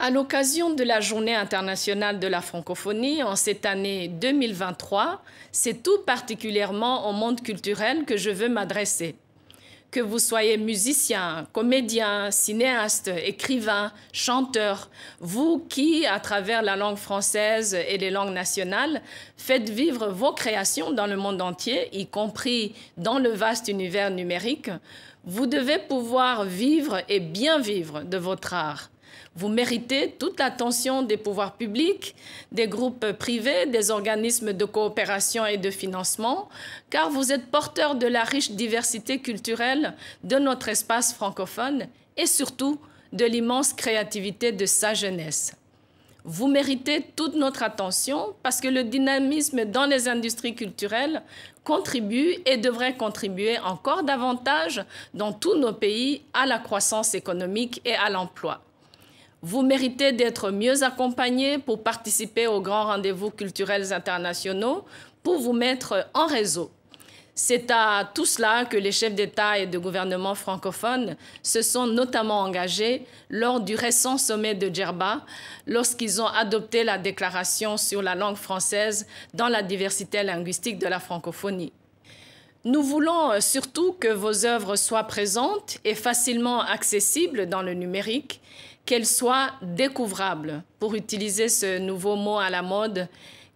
À l'occasion de la Journée internationale de la francophonie en cette année 2023, c'est tout particulièrement au monde culturel que je veux m'adresser. Que vous soyez musicien, comédien, cinéaste, écrivain, chanteur, vous qui, à travers la langue française et les langues nationales, faites vivre vos créations dans le monde entier, y compris dans le vaste univers numérique, vous devez pouvoir vivre et bien vivre de votre art. Vous méritez toute l'attention des pouvoirs publics, des groupes privés, des organismes de coopération et de financement, car vous êtes porteur de la riche diversité culturelle de notre espace francophone et surtout de l'immense créativité de sa jeunesse. Vous méritez toute notre attention parce que le dynamisme dans les industries culturelles contribue et devrait contribuer encore davantage dans tous nos pays à la croissance économique et à l'emploi. Vous méritez d'être mieux accompagnés pour participer aux grands rendez-vous culturels internationaux, pour vous mettre en réseau. C'est à tout cela que les chefs d'État et de gouvernement francophones se sont notamment engagés lors du récent sommet de Djerba, lorsqu'ils ont adopté la déclaration sur la langue française dans la diversité linguistique de la francophonie. Nous voulons euh, surtout que vos œuvres soient présentes et facilement accessibles dans le numérique, qu'elles soient découvrables, pour utiliser ce nouveau mot à la mode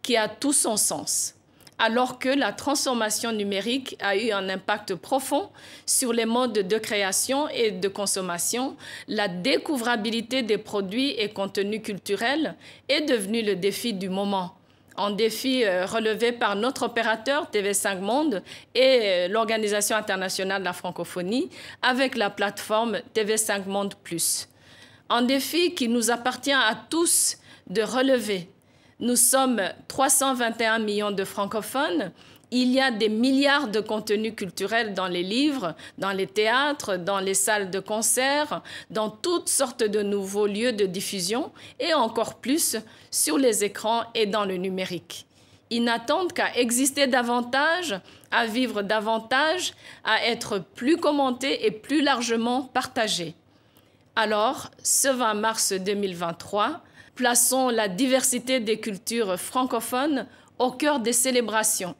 qui a tout son sens, alors que la transformation numérique a eu un impact profond sur les modes de création et de consommation, la découvrabilité des produits et contenus culturels est devenue le défi du moment un défi euh, relevé par notre opérateur TV5 Monde et euh, l'Organisation internationale de la francophonie avec la plateforme TV5 Monde Plus. Un défi qui nous appartient à tous de relever. Nous sommes 321 millions de francophones il y a des milliards de contenus culturels dans les livres, dans les théâtres, dans les salles de concert, dans toutes sortes de nouveaux lieux de diffusion et encore plus sur les écrans et dans le numérique. Ils n'attendent qu'à exister davantage, à vivre davantage, à être plus commentés et plus largement partagés. Alors, ce 20 mars 2023, plaçons la diversité des cultures francophones au cœur des célébrations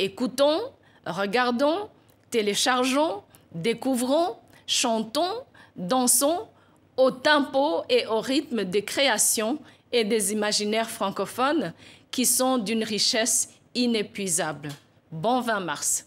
Écoutons, regardons, téléchargeons, découvrons, chantons, dansons au tempo et au rythme des créations et des imaginaires francophones qui sont d'une richesse inépuisable. Bon 20 mars.